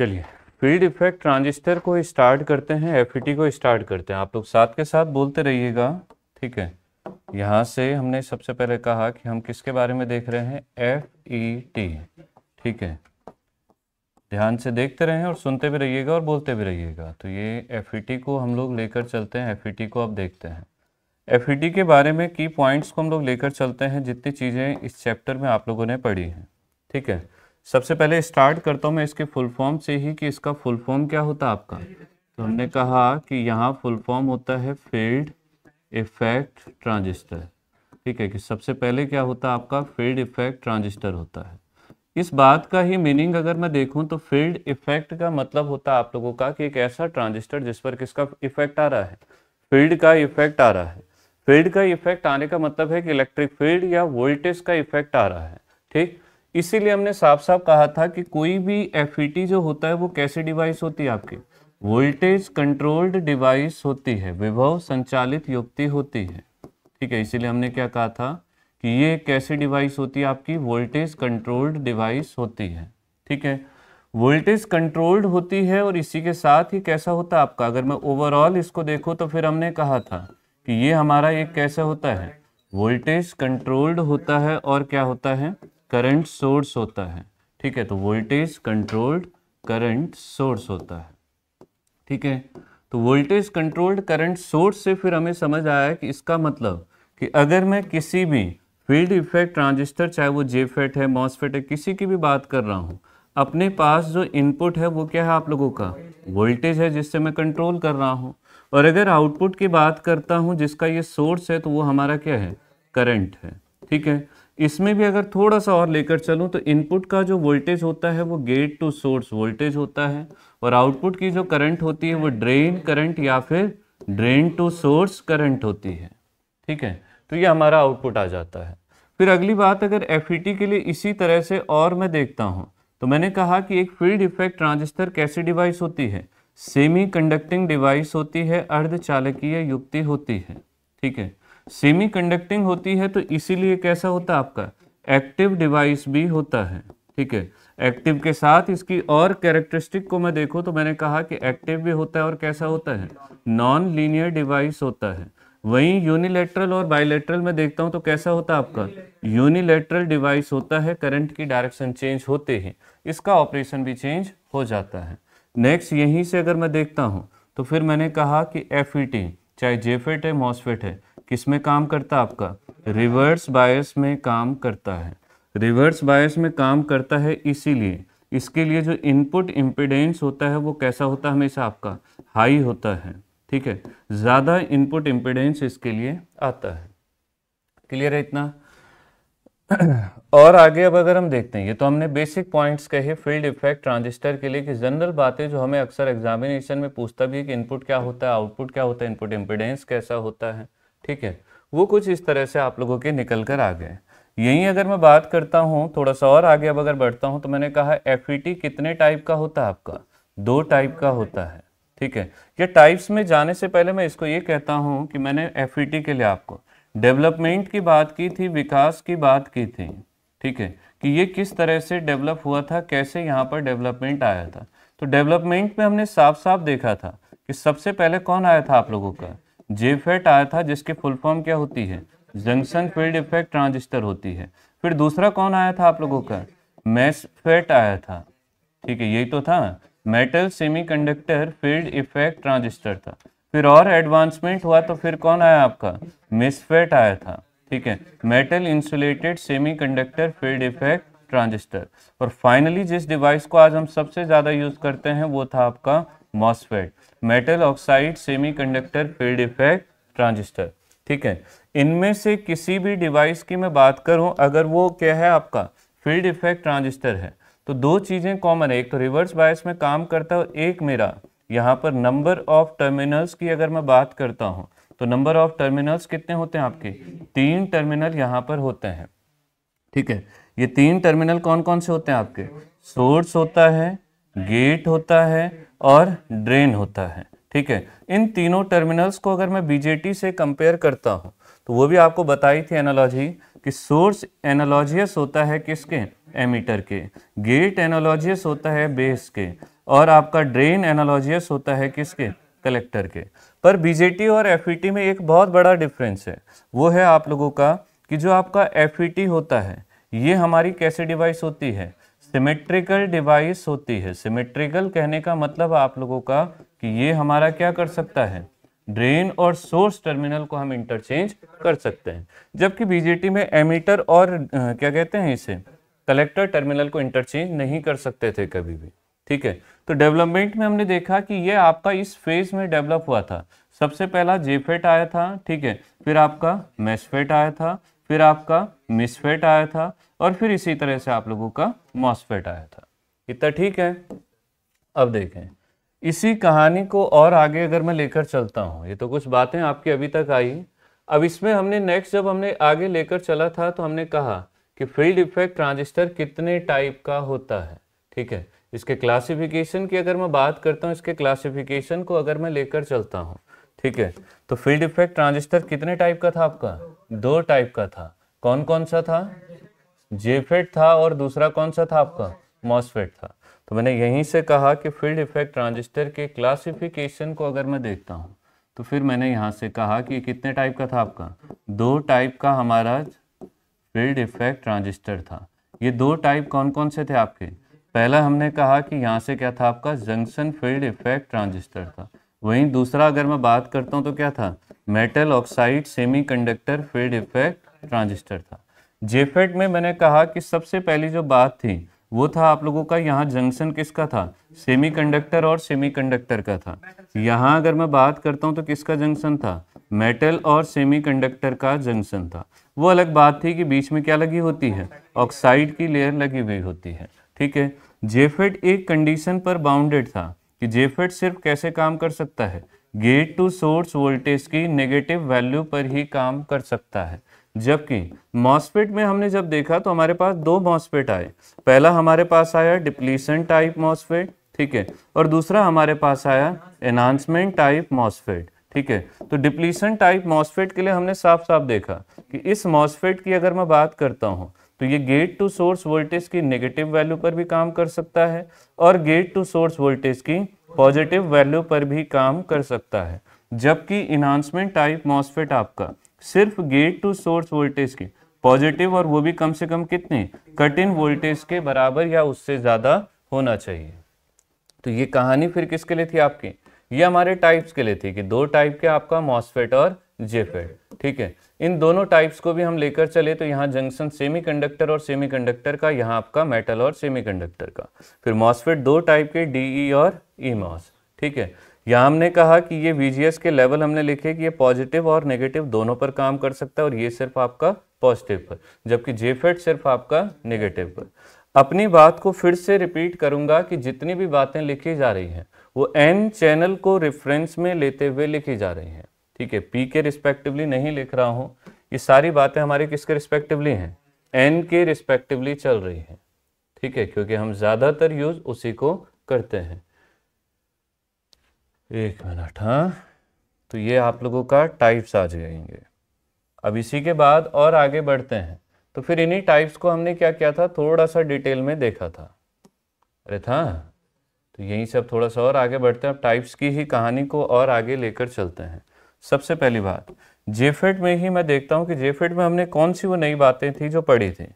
चलिए field effect transistor को start करते हैं एफ e को स्टार्ट करते हैं आप लोग साथ के साथ बोलते रहिएगा ठीक है यहाँ से हमने सबसे पहले कहा कि हम किसके बारे में देख रहे हैं एफ ई टी ठीक है ध्यान से देखते रहें और सुनते भी रहिएगा और बोलते भी रहिएगा तो ये एफ ई टी को हम लोग लेकर चलते हैं एफ ई टी को आप देखते हैं एफ ई टी के बारे में की पॉइंट्स को हम लोग लेकर चलते हैं जितनी चीज़ें इस चैप्टर में आप लोगों ने पढ़ी हैं ठीक है सबसे पहले स्टार्ट करता हूँ मैं इसके फुल फॉर्म से ही कि इसका फुल फॉर्म क्या होता है आपका तो हमने कहा कि यहाँ फुल फॉर्म होता है फील्ड इफेक्ट ट्रांजिस्टर ठीक है कि सबसे पहले क्या होता है आपका फील्ड इफेक्ट ट्रांजिस्टर होता है इस बात का ही मीनिंग अगर मैं देखूं तो फील्ड इफेक्ट का मतलब होता है आप लोगों का कि एक ऐसा ट्रांजिस्टर जिस पर किसका इफेक्ट आ रहा है फील्ड का इफेक्ट आ रहा है फील्ड का इफेक्ट आने का मतलब है कि इलेक्ट्रिक फील्ड या वोल्टेज का इफेक्ट आ रहा है ठीक इसीलिए हमने साफ साफ कहा था कि कोई भी एफ e जो होता है वो कैसे डिवाइस होती है आपकी वोल्टेज कंट्रोल्ड डिवाइस होती है विभव संचालित युक्ति होती है ठीक है इसीलिए हमने क्या कहा था कि ये कैसी डिवाइस होती है आपकी वोल्टेज कंट्रोल्ड डिवाइस होती है ठीक है वोल्टेज कंट्रोल्ड होती है और इसी के साथ ही कैसा होता है आपका अगर मैं ओवरऑल इसको देखूँ तो फिर हमने कहा था कि ये हमारा एक कैसा होता है वोल्टेज कंट्रोल्ड होता है और क्या होता है करंट सोर्स होता है ठीक है तो वोल्टेज कंट्रोल्ड करंट सोर्स होता है ठीक है तो वोल्टेज कंट्रोल्ड करंट सोर्स से फिर हमें समझ आया कि इसका मतलब कि अगर मैं किसी भी फील्ड इफेक्ट ट्रांजिस्टर चाहे वो जेफेट है मॉसफेट है किसी की भी बात कर रहा हूँ अपने पास जो इनपुट है वो क्या है आप लोगों का वोल्टेज है जिससे मैं कंट्रोल कर रहा हूँ और अगर आउटपुट की बात करता हूँ जिसका ये सोर्स है तो वो हमारा क्या है करंट है ठीक है इसमें भी अगर थोड़ा सा और लेकर चलूँ तो इनपुट का जो वोल्टेज होता है वो गेट टू सोर्स वोल्टेज होता है और आउटपुट की जो करंट होती है वो ड्रेन करंट या फिर ड्रेन टू सोर्स करंट होती है ठीक है तो ये हमारा आउटपुट आ जाता है फिर अगली बात अगर एफ e के लिए इसी तरह से और मैं देखता हूँ तो मैंने कहा कि एक फील्ड इफेक्ट ट्रांजिस्टर कैसी डिवाइस होती है सेमी कंडक्टिंग डिवाइस होती है अर्धचालकीय युक्ति होती है ठीक है सेमी कंडक्टिंग होती है तो इसीलिए कैसा होता है आपका एक्टिव डिवाइस भी होता है ठीक है एक्टिव के साथ इसकी और कैरेक्टरिस्टिक को मैं देखूँ तो मैंने कहा कि एक्टिव भी होता है और कैसा होता है नॉन लीनियर डिवाइस होता है वहीं यूनिलेटरल और बायोलेटरल में देखता हूं तो कैसा होता है आपका यूनिलेटरल डिवाइस होता है करंट की डायरेक्शन चेंज होते ही इसका ऑपरेशन भी चेंज हो जाता है नेक्स्ट यहीं से अगर मैं देखता हूँ तो फिर मैंने कहा कि एफ e चाहे जेफेट e है मॉसफेट है किस में काम करता आपका रिवर्स बायस में काम करता है रिवर्स बायस में काम करता है इसीलिए इसके लिए जो इनपुट इम्पिडेंस होता है वो कैसा होता है हमेशा आपका हाई होता है ठीक है ज़्यादा इनपुट इम्पिडेंस इसके लिए आता है क्लियर है इतना और आगे अब अगर हम देखते हैं ये तो हमने बेसिक पॉइंट्स कहे फील्ड इफेक्ट ट्रांजिस्टर के लिए कि जनरल बातें जो हमें अक्सर एग्जामिनेशन में पूछता भी है कि इनपुट क्या होता है आउटपुट क्या होता है इनपुट इम्पिडेंस कैसा होता है ठीक है वो कुछ इस तरह से आप लोगों के निकल कर आ गए यहीं अगर मैं बात करता हूँ थोड़ा सा और आगे अब अगर बढ़ता हूँ तो मैंने कहा एफ e कितने टाइप का होता है आपका दो टाइप का होता है ठीक है ये टाइप्स में जाने से पहले मैं इसको ये कहता हूँ कि मैंने एफ e के लिए आपको डेवलपमेंट की बात की थी विकास की बात की थी ठीक है कि ये किस तरह से डेवलप हुआ था कैसे यहाँ पर डेवलपमेंट आया था तो डेवलपमेंट में हमने साफ साफ देखा था कि सबसे पहले कौन आया था आप लोगों का जेफेट आया था जिसकी फुल फॉर्म क्या होती है जंक्शन फील्ड इफेक्ट ट्रांजिस्टर होती है फिर दूसरा कौन आया था आप लोगों का मैसफेट आया था ठीक है यही तो था metal semiconductor field effect transistor था फिर और एडवांसमेंट हुआ तो फिर कौन आया आपका मिसफेट आया था ठीक है metal insulated semiconductor field effect transistor और फाइनली जिस डिवाइस को आज हम सबसे ज़्यादा यूज़ करते हैं वो था आपका MOSFET metal oxide semiconductor field effect transistor ठीक है इनमें से किसी भी डिवाइस की मैं बात करूं अगर वो क्या है आपका फील्ड इफेक्ट ट्रांजिस्टर है तो दो चीज़ें कॉमन है एक तो रिवर्स बायस में काम करता है और एक मेरा यहाँ पर नंबर ऑफ टर्मिनल्स की अगर मैं बात करता हूँ तो नंबर ऑफ टर्मिनल्स कितने होते हैं आपके तीन टर्मिनल यहाँ पर होते हैं ठीक है ये तीन टर्मिनल कौन कौन से होते हैं आपके सोर्स होता है गेट होता है और ड्रेन होता है ठीक है इन तीनों टर्मिनल्स को अगर मैं बीजेटी से कंपेयर करता हूँ तो वो भी आपको बताई थी एनालॉजी कि सोर्स एनालॉजियस होता है किसके एमीटर के गेट एनालॉजियस होता है बेस के और आपका ड्रेन एनालॉजियस होता है किसके कलेक्टर के पर बीजेटी और एफ e में एक बहुत बड़ा डिफरेंस है वो है आप लोगों का कि जो आपका एफ e होता है ये हमारी कैसे डिवाइस होती है सिमेट्रिकल डिवाइस होती है सिमेट्रिकल कहने का मतलब आप लोगों का कि ये हमारा क्या कर सकता है ड्रेन और सोर्स टर्मिनल को हम इंटरचेंज कर सकते हैं जबकि बीजेटी में एमीटर और क्या कहते हैं इसे कलेक्टर टर्मिनल को इंटरचेंज नहीं कर सकते थे कभी भी ठीक है तो डेवलपमेंट में हमने देखा कि ये आपका इस फेज में डेवलप हुआ था सबसे पहला जेफेट आया था ठीक है फिर आपका मेसफेट आया था फिर आपका मिसफेट आया था और फिर इसी तरह से आप लोगों का मॉसफेट आया था इतना ठीक है अब देखें इसी कहानी को और आगे अगर मैं लेकर चलता हूँ ये तो कुछ बातें आपकी अभी तक आई अब इसमें हमने नेक्स्ट जब हमने आगे लेकर चला था तो हमने कहा कि फील्ड इफेक्ट ट्रांजिस्टर कितने टाइप का होता है ठीक है इसके क्लासिफिकेशन की अगर मैं बात करता हूँ इसके क्लासिफिकेशन को अगर मैं लेकर चलता हूँ ठीक है तो फील्ड इफेक्ट ट्रांजिस्टर कितने टाइप का था आपका दो टाइप का था कौन कौन सा था जेफेट था और दूसरा कौन सा था आपका मॉसफेट था तो मैंने यहीं से कहा कि फील्ड इफेक्ट ट्रांजिस्टर के क्लासिफिकेशन को अगर मैं देखता हूँ तो फिर मैंने यहाँ से कहा कि कितने टाइप का था आपका दो टाइप का हमारा फील्ड इफेक्ट ट्रांजिस्टर था ये दो टाइप कौन कौन से थे आपके पहला हमने कहा कि यहाँ से क्या था आपका जंक्शन फील्ड इफेक्ट ट्रांजिस्टर था वहीं दूसरा अगर मैं बात करता हूँ तो क्या था metal oxide semiconductor field effect transistor था जेफेट में मैंने कहा कि सबसे पहली जो बात थी वो था आप लोगों का यहाँ जंक्शन किसका था सेमीकंडक्टर और सेमीकंडक्टर का था यहाँ अगर मैं बात करता हूँ तो किसका जंक्शन था मेटल और सेमीकंडक्टर का जंक्शन था वो अलग बात थी कि बीच में क्या लगी होती है ऑक्साइड की लेयर लगी हुई होती है ठीक है जेफेट एक कंडीशन पर बाउंडेड था कि जेफेट सिर्फ कैसे काम कर सकता है गेट टू सोर्स वोल्टेज की नेगेटिव वैल्यू पर ही काम कर सकता है जबकि मॉसफेट में हमने जब देखा तो हमारे पास दो मॉसफेट आए पहला हमारे पास आया डिप्लीसन टाइप मॉसफेट ठीक है और दूसरा हमारे पास आया एनहांसमेंट टाइप मॉसफेट ठीक है तो डिप्लीसन टाइप मॉसफेट के लिए हमने साफ साफ देखा कि इस मॉसफेट की अगर मैं बात करता हूँ तो ये गेट टू सोर्स वोल्टेज की नेगेटिव वैल्यू पर भी काम कर सकता है और गेट टू सोर्स वोल्टेज की पॉजिटिव वैल्यू पर भी काम कर सकता है जबकि इन्हांसमेंट टाइप मॉसफेट आपका सिर्फ गेट टू सोर्स वोल्टेज के पॉजिटिव और वो भी कम से कम कितने कट इन वोल्टेज के बराबर या उससे ज़्यादा होना चाहिए तो ये कहानी फिर किसके लिए थी आपकी ये हमारे टाइप्स के लिए थी कि दो टाइप के आपका मॉसफेट और जेफेट ठीक है इन दोनों टाइप्स को भी हम लेकर चले तो यहाँ जंक्शन सेमीकंडक्टर और सेमीकंडक्टर का यहाँ आपका मेटल और सेमीकंडक्टर का फिर मॉसफेट दो टाइप के डीई e और ई e मॉस ठीक है यहाँ हमने कहा कि ये वी के लेवल हमने लिखे कि ये पॉजिटिव और नेगेटिव दोनों पर काम कर सकता है और ये सिर्फ आपका पॉजिटिव पर जबकि जेफेट सिर्फ आपका नेगेटिव पर अपनी बात को फिर से रिपीट करूंगा कि जितनी भी बातें लिखी जा रही हैं वो एन चैनल को रेफरेंस में लेते हुए लिखी जा रही हैं ठीक है पी के रिस्पेक्टिवली नहीं लिख रहा हूँ ये सारी बातें हमारे किसके रिस्पेक्टिवली हैं एन के रिस्पेक्टिवली चल रही हैं ठीक है क्योंकि हम ज़्यादातर यूज़ उसी को करते हैं एक मिनट हाँ तो ये आप लोगों का टाइप्स आ जाएंगे अब इसी के बाद और आगे बढ़ते हैं तो फिर इन्हीं टाइप्स को हमने क्या किया था थोड़ा सा डिटेल में देखा था अरे था तो यहीं से अब थोड़ा सा और आगे बढ़ते हैं अब टाइप्स की ही कहानी को और आगे लेकर चलते हैं सबसे पहली बात जेफेट में ही मैं देखता हूँ कि जेफेट में हमने कौन सी वो नई बातें थी जो पढ़ी थी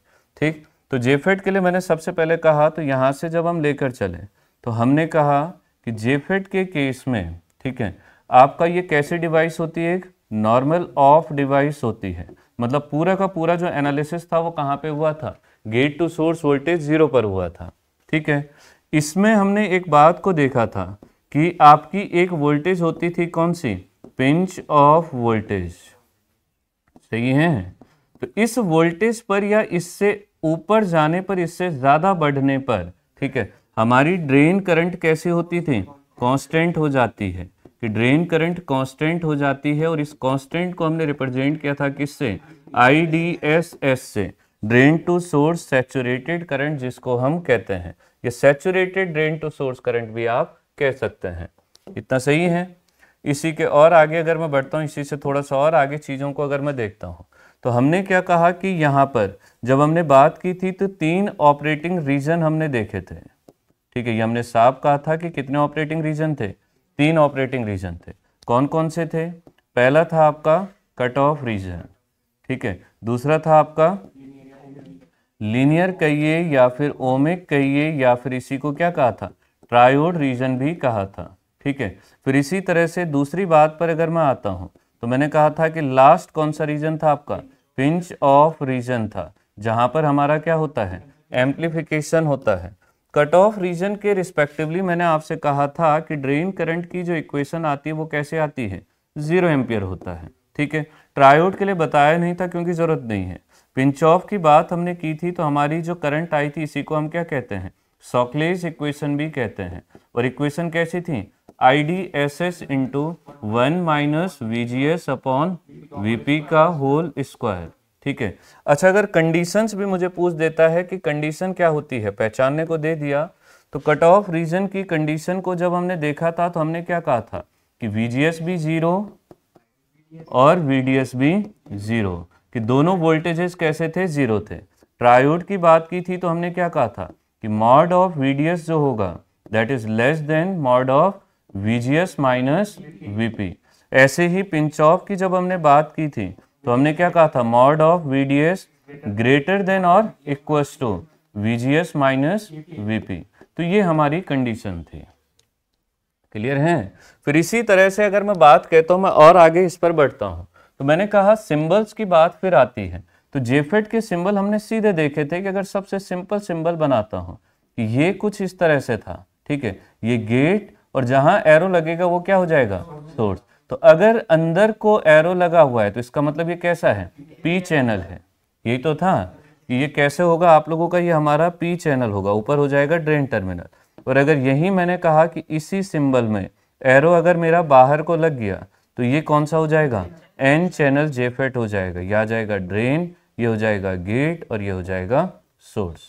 ठीक तो जेफेट के लिए मैंने सबसे पहले कहा तो यहाँ से जब हम लेकर चले तो हमने कहा कि जेफेट के केस में ठीक है आपका ये कैसे डिवाइस होती है एक नॉर्मल ऑफ डिवाइस होती है मतलब पूरा का पूरा जो एनालिसिस था वो कहाँ पे हुआ था gate to source voltage zero पर हुआ था ठीक है इसमें हमने एक बात को देखा था कि आपकी एक वोल्टेज होती थी कौन सी पिंच ऑफ वोल्टेज सही है तो इस वोल्टेज पर या इससे ऊपर जाने पर इससे ज़्यादा बढ़ने पर ठीक है हमारी ड्रेन करंट कैसे होती थी कांस्टेंट हो जाती है कि ड्रेन करंट कांस्टेंट हो जाती है और इस कांस्टेंट को हमने रिप्रेजेंट किया था किससे आई डी एस एस से drain to source saturated current जिसको हम कहते हैं ये saturated drain to source current भी आप कह सकते हैं इतना सही है इसी के और आगे अगर मैं बढ़ता हूँ इसी से थोड़ा सा और आगे चीज़ों को अगर मैं देखता हूँ तो हमने क्या कहा कि यहाँ पर जब हमने बात की थी तो तीन ऑपरेटिंग रीजन हमने देखे थे ठीक है ये हमने साफ कहा था कि कितने ऑपरेटिंग रीजन थे तीन ऑपरेटिंग रीजन थे कौन कौन से थे पहला था आपका कट ऑफ रीजन ठीक है दूसरा था आपका लीनियर कहिए या फिर ओमिक कहिए या फिर इसी को क्या कहा था ट्रायोड रीजन भी कहा था ठीक है फिर इसी तरह से दूसरी बात पर अगर मैं आता हूँ तो मैंने कहा था कि लास्ट कौन सा रीजन था आपका पिंच ऑफ रीजन था जहां पर हमारा क्या होता है एम्पलीफिकेशन होता है कट ऑफ रीजन के रिस्पेक्टिवली मैंने आपसे कहा था कि ड्रेन करंट की जो इक्वेशन आती है वो कैसे आती है जीरो एम्पियर होता है ठीक है ट्रायोड के लिए बताया नहीं था क्योंकि ज़रूरत नहीं है पिंच ऑफ की बात हमने की थी तो हमारी जो करंट आई थी इसी को हम क्या कहते हैं सॉकलेज इक्वेशन भी कहते हैं और इक्वेशन कैसी थी I D S S into one minus V G S upon V P का होल स्क्वायर ठीक है अच्छा अगर कंडीशंस भी मुझे पूछ देता है कि कंडीशन क्या होती है पहचानने को दे दिया तो कट ऑफ रीजन की कंडीशन को जब हमने देखा था तो हमने क्या कहा था कि वीजीएस भी जीरो और वीडीएस भी जीरो कि दोनों वोल्टेजेस कैसे थे जीरो थे ट्रायोड की बात की थी तो हमने क्या कहा था कि मॉड ऑफ वीडीएस जो होगा that is less than mod of VGS minus VP ऐसे ही पिंच ऑफ की जब हमने बात की थी तो हमने क्या कहा था mod of VDS greater than और equal to VGS minus VP तो ये हमारी कंडीशन थी क्लियर है फिर इसी तरह से अगर मैं बात कहता तो हूँ मैं और आगे इस पर बढ़ता हूँ तो मैंने कहा सिंबल्स की बात फिर आती है तो जेफेट के सिंबल हमने सीधे देखे थे कि अगर सबसे सिंपल सिंबल बनाता हूँ ये कुछ इस तरह से था ठीक है ये गेट और जहाँ एरो लगेगा वो क्या हो जाएगा सोर्स तो अगर अंदर को एरो लगा हुआ है तो इसका मतलब ये कैसा है पी चैनल है यही तो था कि ये कैसे होगा आप लोगों का ये हमारा पी चैनल होगा ऊपर हो जाएगा ड्रेन टर्मिनल और अगर यही मैंने कहा कि इसी सिंबल में एरो अगर मेरा बाहर को लग गया तो ये कौन सा हो जाएगा एन चैनल जेफेट हो जाएगा यह आ जाएगा ड्रेन ये हो जाएगा गेट और ये हो जाएगा सोर्स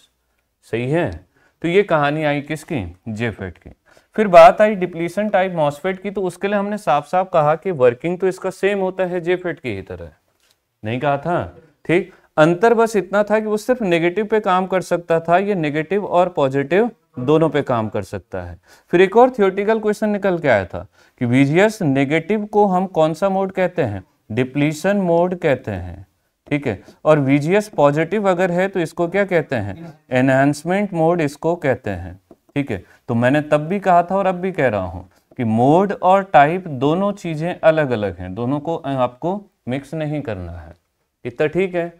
सही है तो ये कहानी आई किसकी जेफेट की फिर बात आई डिप्लीसन टाइप मॉस्फेट की तो उसके लिए हमने साफ साफ कहा कि वर्किंग तो इसका सेम होता है जेफेट की ही तरह नहीं कहा था ठीक अंतर बस इतना था कि वो सिर्फ नेगेटिव पे काम कर सकता था ये नेगेटिव और पॉजिटिव दोनों पे काम कर सकता है फिर एक और थियोटिकल क्वेश्चन निकल के आया था कि वीजीएस नेगेटिव को हम कौन सा मोड कहते हैं डिप्लीशन मोड कहते हैं ठीक है और वीजीएस पॉजिटिव अगर है तो इसको क्या कहते हैं एनहेंसमेंट मोड इसको कहते हैं ठीक है तो मैंने तब भी कहा था और अब भी कह रहा हूँ कि मोड और टाइप दोनों चीज़ें अलग अलग हैं दोनों को आपको मिक्स नहीं करना है इतना ठीक है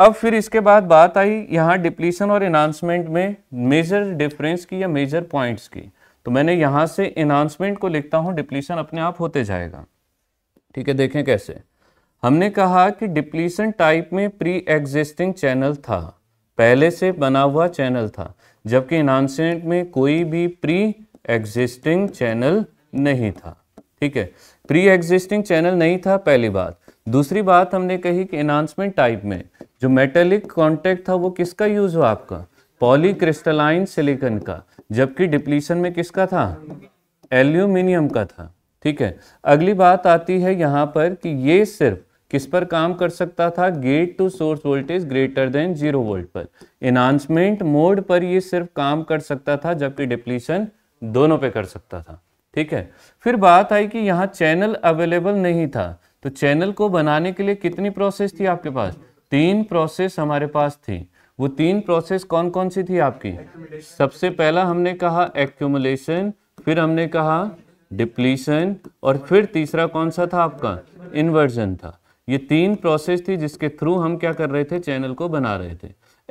अब फिर इसके बाद बात आई यहाँ डिप्लीशन और इनाउंसमेंट में मेजर डिफरेंस की या मेजर पॉइंट्स की तो मैंने यहाँ से इनाउंसमेंट को लिखता हूँ डिप्लीशन अपने आप होते जाएगा ठीक है देखें कैसे हमने कहा कि डिप्लीशन टाइप में प्री एग्जिस्टिंग चैनल था पहले से बना हुआ चैनल था जबकि इन्हांसमेंट में कोई भी प्री एग्जिस्टिंग चैनल नहीं था ठीक है प्री एग्जिस्टिंग चैनल नहीं था पहली बात दूसरी बात हमने कही कि इन्हांसमेंट टाइप में जो मेटेलिक कॉन्टेक्ट था वो किसका यूज हुआ आपका पॉलीक्रिस्टलाइन सिलिकन का जबकि डिप्लीशन में किसका था एल्यूमिनियम का था ठीक है अगली बात आती है यहाँ पर कि ये सिर्फ किस पर काम कर सकता था gate to source voltage greater than zero volt पर इनान्समेंट मोड पर ये सिर्फ काम कर सकता था जबकि डिप्लीशन दोनों पे कर सकता था ठीक है फिर बात आई कि यहाँ चैनल अवेलेबल नहीं था तो चैनल को बनाने के लिए कितनी प्रोसेस थी आपके पास तीन प्रोसेस हमारे पास थी वो तीन प्रोसेस कौन कौन सी थी आपकी सबसे पहला हमने कहा एक्यूमुलेशन फिर हमने कहा डिप्लीशन और फिर तीसरा कौन सा था आपका इन्वर्जन था ये तीन प्रोसेस थी जिसके थ्रू हम क्या कर रहे थे चैनल को बना रहे थे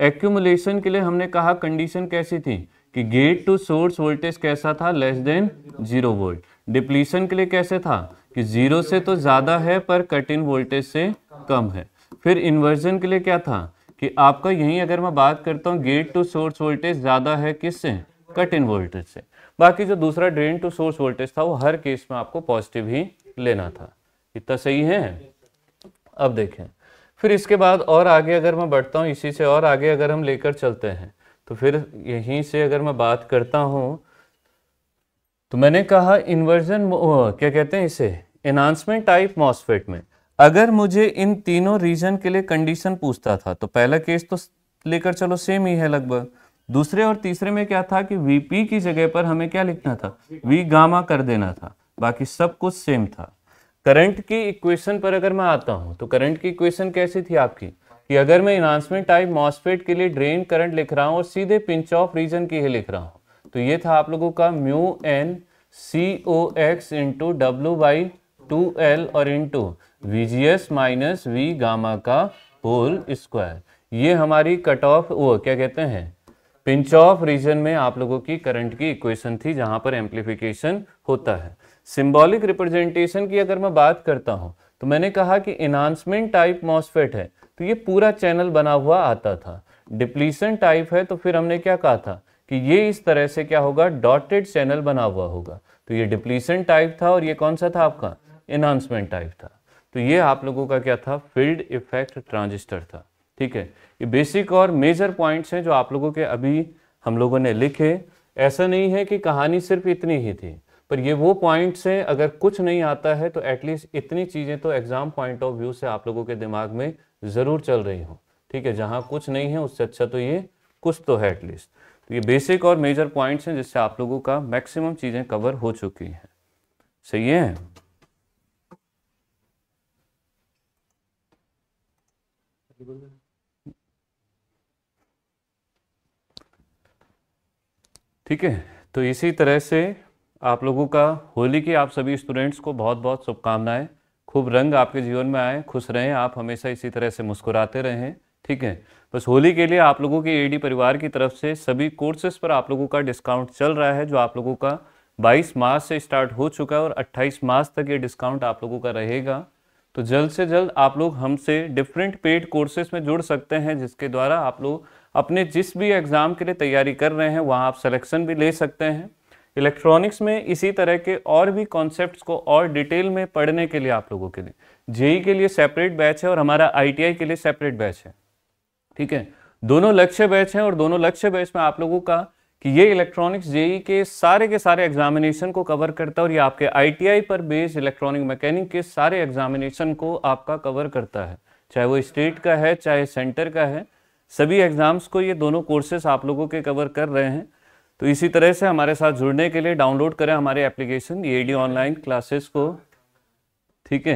एक्यूमुलेशन के लिए हमने कहा कंडीशन कैसी थी कि गेट टू सोर्स वोल्टेज कैसा था less than zero volt depletion के लिए कैसे था कि जीरो से तो ज़्यादा है पर कट इन वोल्टेज से कम है फिर इन्वर्जन के लिए क्या था कि आपका यहीं अगर मैं बात करता हूँ गेट टू सोर्स वोल्टेज ज़्यादा है किससे कट इन वोल्टेज से बाकी जो दूसरा ड्रेन टू सोर्स वोल्टेज था वो हर केस में आपको पॉजिटिव ही लेना था इतना सही है अब देखें फिर इसके बाद और आगे अगर मैं बढ़ता हूँ इसी से और आगे अगर हम लेकर चलते हैं तो फिर यहीं से अगर मैं बात करता हूँ तो मैंने कहा इन्वर्जन क्या कहते हैं इसे इन्हांसमेंट टाइप मॉसफेट में अगर मुझे इन तीनों रीजन के लिए कंडीशन पूछता था तो पहला केस तो लेकर चलो सेम ही है लगभग दूसरे और तीसरे में क्या था कि वीपी की जगह पर हमें क्या लिखना था वी गामा कर देना था बाकी सब कुछ सेम था करंट की इक्वेशन पर अगर मैं आता हूँ तो करंट की इक्वेशन कैसी थी आपकी कि अगर मैं इन्हांसमेंट टाइप मॉसफेट के लिए ड्रेन करंट लिख रहा हूँ और सीधे पिंच ऑफ रीजन की ही लिख रहा हूँ तो ये था आप लोगों का mu N C O X into W by two L और into V G S minus V gamma का होल स्क्वायर ये हमारी कट ऑफ वो क्या कहते हैं पिंच ऑफ रीजन में आप लोगों की करंट की इक्वेशन थी जहाँ पर एम्प्लीफिकेशन होता है सिंबॉलिक रिप्रेजेंटेशन की अगर मैं बात करता हूँ तो मैंने कहा कि इनहांसमेंट टाइप मॉसफेट है तो ये पूरा चैनल बना हुआ आता था डिप्लीसन टाइप है तो फिर हमने क्या कहा था कि ये इस तरह से क्या होगा डॉटेड चैनल बना हुआ होगा तो ये डिप्लीसन टाइप था और ये कौन सा था आपका इनहांसमेंट टाइप था तो ये आप लोगों का क्या था फील्ड इफेक्ट ट्रांजिस्टर था ठीक है ये बेसिक और मेजर पॉइंट्स हैं जो आप लोगों के अभी हम लोगों ने लिखे ऐसा नहीं है कि कहानी सिर्फ इतनी ही थी पर ये वो पॉइंट्स हैं अगर कुछ नहीं आता है तो एटलीस्ट इतनी चीज़ें तो एग्ज़ाम पॉइंट ऑफ व्यू से आप लोगों के दिमाग में ज़रूर चल रही हो ठीक है जहाँ कुछ नहीं है उससे अच्छा तो ये कुछ तो है एटलीस्ट तो ये बेसिक और मेजर पॉइंट्स हैं जिससे आप लोगों का मैक्सिमम चीज़ें कवर हो चुकी हैं सही है ठीक है तो इसी तरह से आप लोगों का होली की आप सभी स्टूडेंट्स को बहुत बहुत शुभकामनाएं खूब रंग आपके जीवन में आए खुश रहें आप हमेशा इसी तरह से मुस्कुराते रहें ठीक है बस होली के लिए आप लोगों के एडी परिवार की तरफ से सभी कोर्सेज पर आप लोगों का डिस्काउंट चल रहा है जो आप लोगों का 22 मार्च से स्टार्ट हो चुका है और 28 मार्च तक ये डिस्काउंट आप लोगों का रहेगा तो जल्द से जल्द आप लोग हमसे डिफरेंट पेड कोर्सेज में जुड़ सकते हैं जिसके द्वारा आप लोग अपने जिस भी एग्ज़ाम के लिए तैयारी कर रहे हैं वहाँ आप सलेक्शन भी ले सकते हैं इलेक्ट्रॉनिक्स में इसी तरह के और भी कॉन्सेप्ट को और डिटेल में पढ़ने के लिए आप लोगों के लिए जेई e के लिए सेपरेट बैच है और हमारा आईटीआई के लिए सेपरेट बैच है ठीक है दोनों लक्ष्य बैच हैं और दोनों लक्ष्य बैच में आप लोगों का कि ये इलेक्ट्रॉनिक्स जेई e के सारे के सारे एग्जामिनेशन को कवर करता है और ये आपके आईटीआई पर बेस्ड इलेक्ट्रॉनिक मैकेनिक के सारे एग्जामिनेशन को आपका कवर करता है चाहे वो स्टेट का है चाहे सेंटर का है सभी एग्जाम्स को ये दोनों कोर्सेस आप लोगों के कवर कर रहे हैं तो इसी तरह से हमारे साथ जुड़ने के लिए डाउनलोड करें हमारे एप्लीकेशन ई ऑनलाइन क्लासेस को ठीक है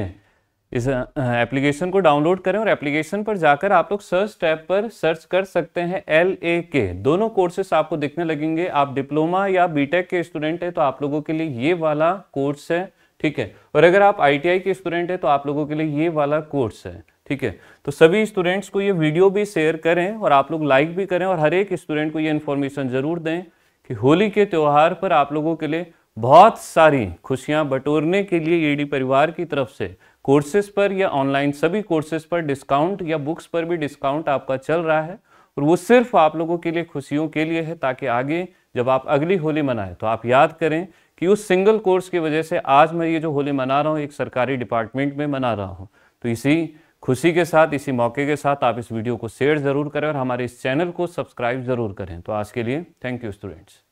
इस एप्लीकेशन को डाउनलोड करें और एप्लीकेशन पर जाकर आप लोग सर्च टैब पर सर्च कर सकते हैं एल ए के दोनों कोर्सेस आपको दिखने लगेंगे आप डिप्लोमा या बीटेक के स्टूडेंट हैं तो आप लोगों के लिए ये वाला कोर्स है ठीक है और अगर आप आईटीआई के स्टूडेंट हैं तो आप लोगों के लिए ये वाला कोर्स है ठीक है तो सभी स्टूडेंट्स को ये वीडियो भी शेयर करें और आप लोग लाइक भी करें और हर एक स्टूडेंट को ये इन्फॉर्मेशन जरूर दें कि होली के त्यौहार पर आप लोगों के लिए बहुत सारी खुशियां बटोरने के लिए ईडी e परिवार की तरफ से कोर्सेज पर या ऑनलाइन सभी कोर्सेज पर डिस्काउंट या बुक्स पर भी डिस्काउंट आपका चल रहा है और वो सिर्फ आप लोगों के लिए खुशियों के लिए है ताकि आगे जब आप अगली होली मनाएं तो आप याद करें कि उस सिंगल कोर्स की वजह से आज मैं ये जो होली मना रहा हूँ एक सरकारी डिपार्टमेंट में मना रहा हूँ तो इसी खुशी के साथ इसी मौके के साथ आप इस वीडियो को शेयर ज़रूर करें और हमारे इस चैनल को सब्सक्राइब ज़रूर करें तो आज के लिए थैंक यू स्टूडेंट्स